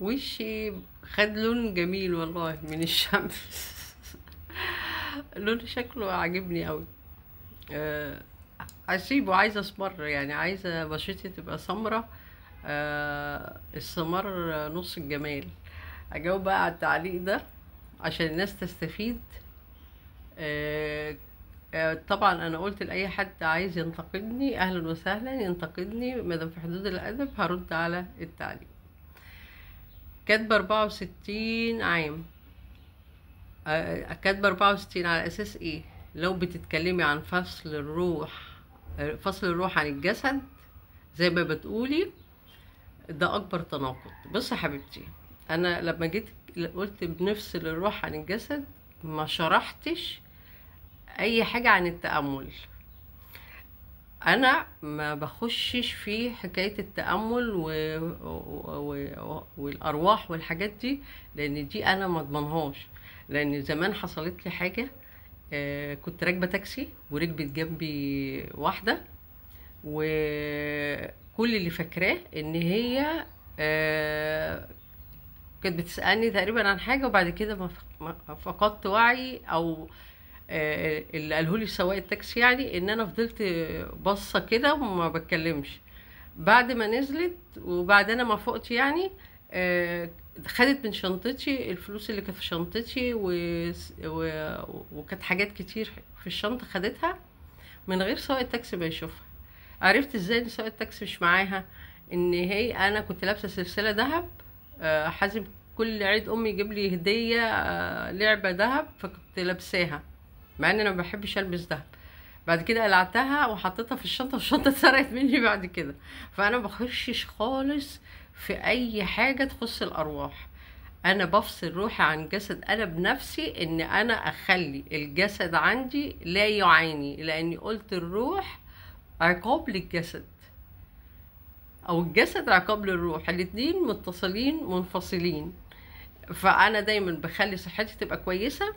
وشي خد لون جميل والله من الشمس لون شكله عاجبني قوي أه عايزه اسمر يعني عايزه بشرتي تبقى سمرة أه السمر نص الجمال اجاوب بقى على التعليق ده عشان الناس تستفيد أه, آه، طبعا انا قلت لاي حد عايز ينتقدني اهلا وسهلا ينتقدني مادام في حدود الادب هرد على التعليق كاتبة أربعة وستين عام كاتبة أربعة وستين على أساس إيه لو بتتكلمي عن فصل الروح فصل الروح عن الجسد زي ما بتقولي ده أكبر تناقض بصي يا حبيبتي أنا لما جيت قلت بنفصل الروح عن الجسد ما شرحتش أي حاجة عن التأمل انا ما بخشش في حكايه التامل و... و... و... والارواح والحاجات دي لان دي انا ما اضمنهاش لان زمان حصلت لي حاجه آه، كنت راكبه تاكسي وركبت جنبي واحده وكل اللي فاكراه ان هي آه، كانت بتسالني تقريبا عن حاجه وبعد كده ما فقدت وعي او آه، اللي قاله لي سواق التاكسي يعني ان انا فضلت باصه كده وما بتكلمش بعد ما نزلت وبعد انا ما فقت يعني آه، خدت من شنطتي الفلوس اللي كانت في شنطتي و... و... وكانت حاجات كتير في الشنطه خدتها من غير سواق التاكسي ما يشوفها عرفت ازاي ان سواق التاكسي مش معاها ان هي انا كنت لابسه سلسله ذهب آه، حازم كل عيد امي يجيب لي هديه لعبه ذهب فكنت لابساها مع ان انا ما بحبش البس دهب بعد كده قلعتها وحطيتها في الشنطه والشنطه اتسرقت مني بعد كده فانا بخشش خالص في اي حاجه تخص الارواح انا بفصل روحي عن جسد انا بنفسي ان انا اخلي الجسد عندي لا يعاني لاني قلت الروح عقاب للجسد او الجسد عقاب للروح الاتنين متصلين منفصلين فانا دايما بخلي صحتي تبقى كويسه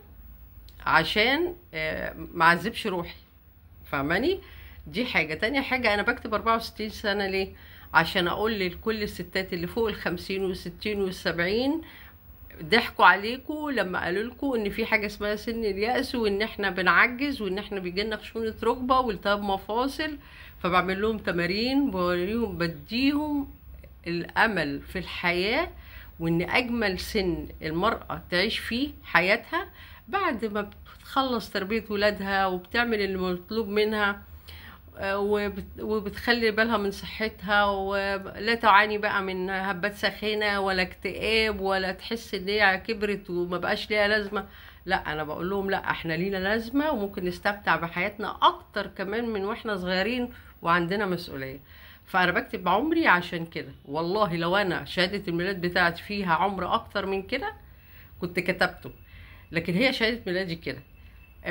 عشان آه، ما اعذبش روحي فاهماني دي حاجه تاني حاجه انا بكتب 64 سنه ليه عشان اقول لكل الستات اللي فوق ال50 وال60 وال70 ضحكوا عليكم لما قالوا لكم ان في حاجه اسمها سن اليأس وان احنا بنعجز وان احنا بيجيلنا خشونه ركبه والتهاب مفاصل فبعمل لهم تمارين بوريهم بديهم الامل في الحياه وان اجمل سن المرأة تعيش فيه حياتها بعد ما بتخلص تربية ولادها وبتعمل المطلوب منها آه، وبتخلي بالها من صحتها ولا تعاني بقى من هبات ساخنة ولا اكتئاب ولا تحس ان هي كبرت وما بقاش ليها لازمه لا انا بقول لهم لا احنا لينا لازمه وممكن نستمتع بحياتنا اكتر كمان من واحنا صغيرين وعندنا مسؤوليه فانا بكتب عمري عشان كده والله لو انا شهاده الميلاد بتاعتي فيها عمر اكتر من كده كنت كتبته لكن هي شهاده ميلادي كده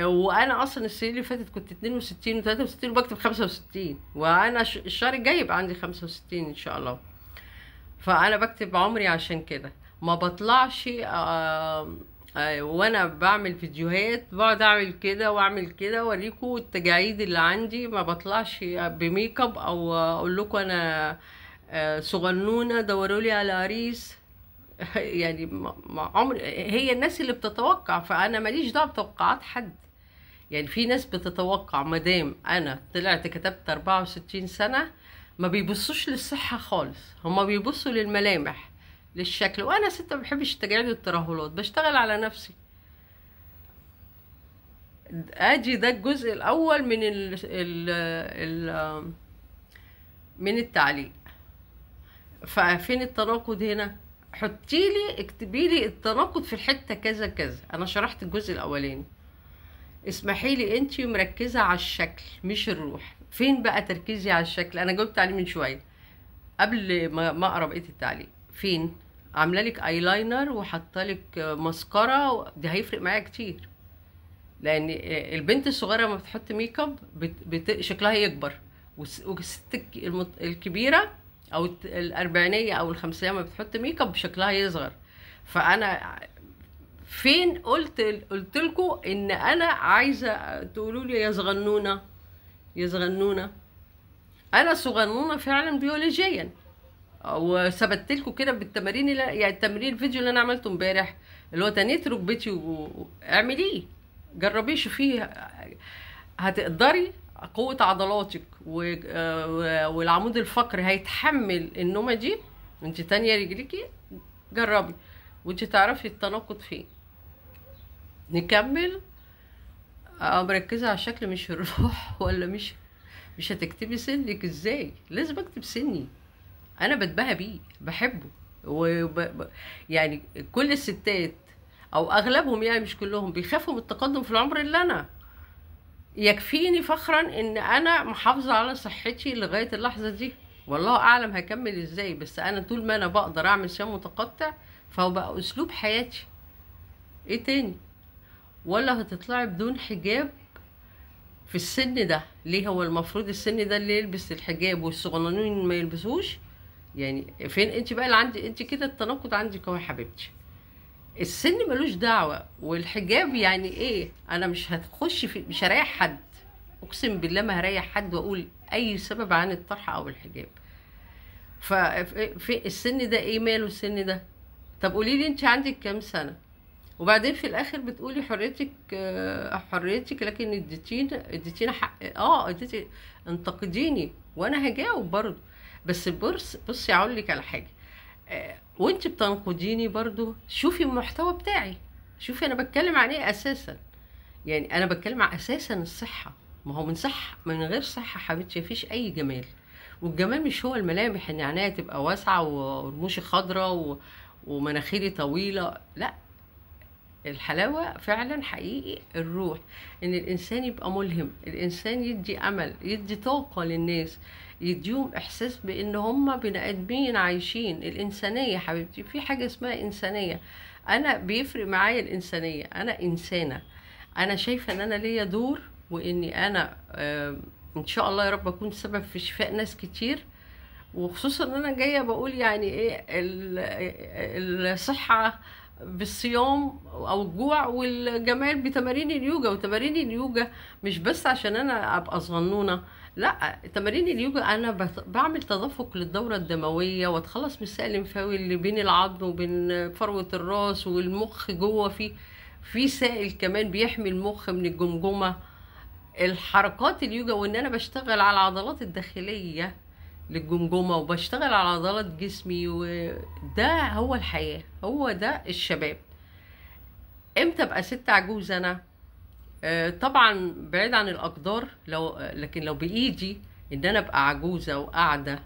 وانا اصلا السنه اللي فاتت كنت 62 و63 وبكتب 65 وانا الشهر الجاي يبقى عندي 65 ان شاء الله فانا بكتب عمري عشان كده ما بطلعش آه آه، وانا بعمل فيديوهات بقعد اعمل كده واعمل كده اوريكم التجاعيد اللي عندي ما بطلعش بميك اب او اقول لكم انا آه، صغنونه دوروا لي على عريس يعني عمر هي الناس اللي بتتوقع فانا ماليش دعوه بتوقعات حد يعني في ناس بتتوقع مدام انا طلعت كتبت 64 سنه ما بيبصوش للصحه خالص هما بيبصوا للملامح للشكل وانا ست بحبش التجاعيد الترهلات بشتغل على نفسي ادي ده الجزء الاول من الـ الـ الـ من التعليق ففين التناقض هنا حطي لي اكتبي لي التناقض في الحته كذا كذا انا شرحت الجزء الاولاني اسمحي لي انت مركزه على الشكل مش الروح فين بقى تركيزي على الشكل انا جاوبت عليه من شويه قبل ما اقرا بقيه التعليق فين عامله لك اي لاينر وحاطه لك ماسكارا ده هيفرق معايا كتير لان البنت الصغيره ما بتحط ميك اب بت... بت... شكلها يكبر والست الكبيره او الاربعينيه او الخمسينيه ما بتحط ميك اب شكلها يصغر فانا فين قلت قلت لكم ان انا عايزه تقولوا لي يا صغنونه يا صغنونه انا صغنونه فعلا بيولوجيا وثبتت لكم كده بالتمارين اللي يعني التمرين الفيديو اللي انا عملته امبارح اللي هو تنيت ركبتي واعمليه جربيه شوفيه هتقدري قوة عضلاتك والعمود الفقري هيتحمل النومة دي وانت تانية رجليكي جربي وانت تعرفي التناقض فين نكمل أه، مركزة على الشكل مش الروح ولا مش مش هتكتبي سنك ازاي لازم اكتب سني انا بتباهى بيه بحبه وب... يعني كل الستات او اغلبهم يعني مش كلهم بيخافوا من التقدم في العمر اللي انا يكفيني فخرا ان انا محافظه على صحتي لغايه اللحظه دي والله اعلم هكمل ازاي بس انا طول ما انا بقدر اعمل صيام متقطع فهو بقى اسلوب حياتي ايه تاني ولا هتطلعي بدون حجاب في السن ده ليه هو المفروض السن ده اللي يلبس الحجاب والصغنانين ما يلبسوش يعني فين انت بقى اللي عندي انت كده التناقض عندك اهو يا حبيبتي السن ملوش دعوه والحجاب يعني ايه انا مش هتخش في مش هريح حد اقسم بالله ما هريح حد واقول اي سبب عن الطرح او الحجاب في السن ده ايه ماله السن ده طب قولي لي انت عندك كام سنه وبعدين في الاخر بتقولي حريتك حريتك لكن اديتينا اديتينا حق اه اديتي انتقديني وانا هجاوب برضه بس البورس بصي اقول لك على حاجه آه، وانت بتنقديني برضو شوفي المحتوى بتاعي شوفي انا بتكلم عن ايه اساسا يعني انا بتكلم عن اساسا الصحه ما هو من صح من غير صحه حبيبتي مفيش اي جمال والجمال مش هو الملامح ان عينيا تبقى واسعه ورموشي خضراء ومناخيري طويله لا الحلاوة فعلا حقيقي الروح ان الانسان يبقى ملهم الانسان يدي امل يدي طاقة للناس يديهم احساس بان هم بني ادمين عايشين الانسانية حبيبتي في حاجة اسمها انسانية انا بيفرق معايا الانسانية انا انسانة انا شايفة ان انا ليا دور واني انا ان شاء الله يا رب اكون سبب في شفاء ناس كتير وخصوصا ان انا جاية بقول يعني ايه الصحة بالصيام او الجوع والجمال بتمارين اليوجا وتمارين اليوجا مش بس عشان انا ابقى صغنونه لا تمارين اليوجا انا بعمل تدفق للدوره الدمويه واتخلص من السائل الليمفاوي اللي بين العظم وبين فروه الراس والمخ جوه في في سائل كمان بيحمي المخ من الجمجمه الحركات اليوجا وان انا بشتغل على العضلات الداخليه للجمجمه وبشتغل على عضلات جسمي وده هو الحياه هو ده الشباب امتى ابقى ست عجوز انا آه، طبعا بعيد عن الاقدار لو لكن لو بايدي ان انا ابقى عجوزه وقاعده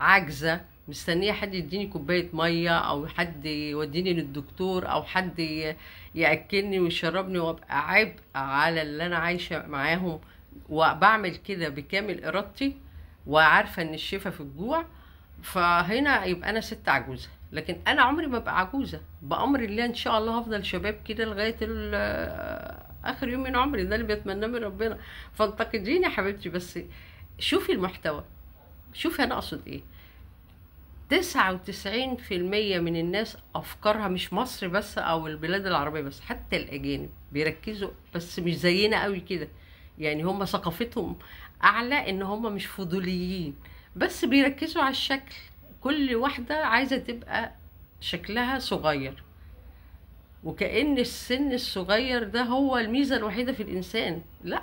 عاجزه مستنيه حد يديني كوبايه ميه او حد يوديني للدكتور او حد ياكلني ويشربني وابقى عبء على اللي انا عايشه معاهم وبعمل كده بكامل ارادتي وعارفه ان الشفاء في الجوع فهنا يبقى انا ست عجوزه لكن انا عمري ما ابقى عجوزه بامر الله ان شاء الله هفضل شباب كده لغايه آه، اخر يوم من عمري ده اللي بتمناه من ربنا فانتقديني يا حبيبتي بس شوفي المحتوى شوفي انا اقصد ايه تسعة وتسعين في المية من الناس أفكارها مش مصر بس أو البلاد العربية بس حتى الأجانب بيركزوا بس مش زينا قوي كده يعني هم ثقافتهم اعلى ان هم مش فضوليين بس بيركزوا على الشكل كل واحده عايزه تبقى شكلها صغير وكأن السن الصغير ده هو الميزة الوحيدة في الإنسان لا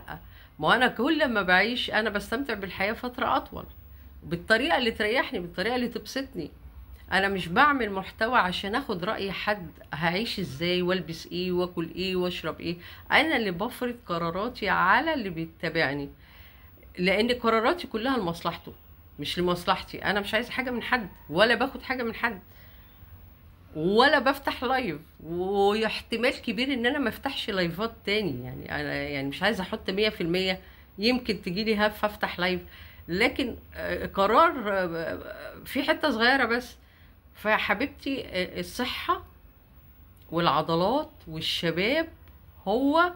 ما أنا كل ما بعيش أنا بستمتع بالحياة فترة أطول بالطريقة اللي تريحني بالطريقة اللي تبسطني انا مش بعمل محتوى عشان اخد راي حد هعيش ازاي والبس ايه واكل ايه واشرب ايه انا اللي بفرض قراراتي على اللي بيتابعني لان قراراتي كلها لمصلحته مش لمصلحتي انا مش عايز حاجه من حد ولا باخد حاجه من حد ولا بفتح لايف واحتمال كبير ان انا ما افتحش لايفات تاني يعني انا يعني مش عايزه احط 100% يمكن تجيلي هف افتح لايف لكن آه، قرار آه، آه، في حته صغيره بس فحبيبتي آه، الصحة والعضلات والشباب هو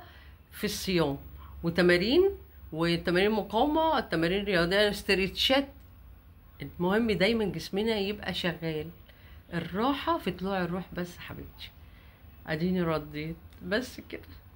في الصيام وتمارين وتمارين مقاومة التمارين الرياضية استريتشات المهم دايما جسمنا يبقى شغال الراحة في طلوع الروح بس حبيبتي اديني رديت بس كده